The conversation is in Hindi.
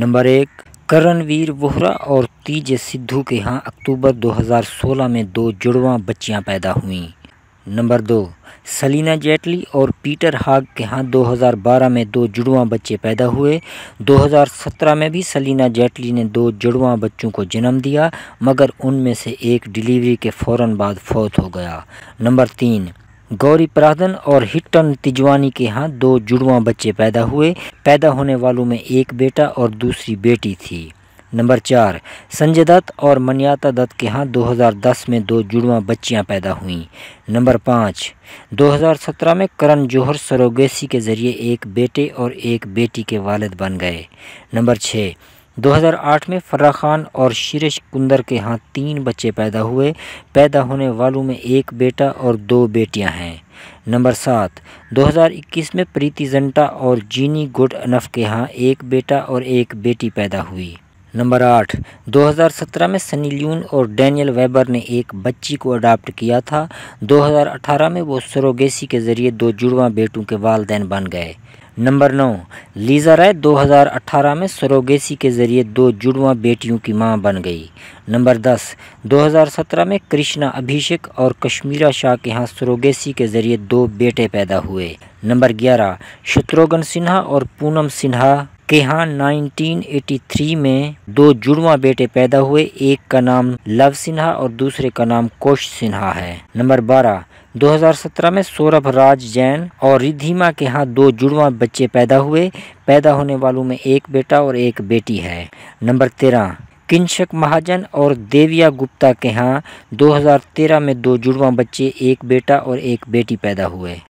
नंबर एक करणवीर वोहरा और तीज सिद्धू के यहाँ अक्टूबर 2016 में दो जुड़वा बच्चियाँ पैदा हुईं नंबर दो सलीना जेटली और पीटर हाग के यहाँ 2012 में दो जुड़वा बच्चे पैदा हुए 2017 में भी सलीना जेटली ने दो जुड़वा बच्चों को जन्म दिया मगर उनमें से एक डिलीवरी के फ़ौर बाद फौत हो गया नंबर तीन गौरी पराधन और हिटन तिजवानी के यहाँ दो जुड़वा बच्चे पैदा हुए पैदा होने वालों में एक बेटा और दूसरी बेटी थी नंबर चार संजय दत्त और मनियाता दत्त के यहाँ 2010 में दो जुड़वा बच्चियाँ पैदा हुईं नंबर पाँच 2017 में करण जौहर सरोगेसी के ज़रिए एक बेटे और एक बेटी के वालद बन गए नंबर छः 2008 में फर्रा खान और शीरश कुंदर के यहाँ तीन बच्चे पैदा हुए पैदा होने वालों में एक बेटा और दो बेटियां हैं नंबर सात 2021 में प्रीति जंटा और जीनी गुड अनफ के यहाँ एक बेटा और एक बेटी पैदा हुई नंबर आठ 2017 में सनी ल्यून और डैनियल वेबर ने एक बच्ची को अडाप्ट किया था 2018 में वो सरोगेसी के ज़रिए दो जुड़वा बेटों के वालदेन बन गए नंबर नौ लीज़ा राय 2018 में सरोगेसी के जरिए दो जुड़वा बेटियों की मां बन गई नंबर दस 2017 में कृष्णा अभिषेक और कश्मीरा शाह के यहाँ सरोगेसी के जरिए दो बेटे पैदा हुए नंबर ग्यारह शत्रुघ्न सिन्हा और पूनम सिन्हा के यहाँ नाइनटीन में दो जुड़वा बेटे पैदा हुए एक का नाम लव सिन्हा और दूसरे का नाम कोश सिन्हा है नंबर बारह 2017 में सौरभ राज जैन और रिधिमा के यहाँ दो जुड़वा बच्चे पैदा हुए पैदा होने वालों में एक बेटा और एक बेटी है नंबर तेरह किंशक महाजन और देविया गुप्ता के यहाँ 2013 में दो जुड़वा बच्चे एक बेटा और एक बेटी पैदा हुए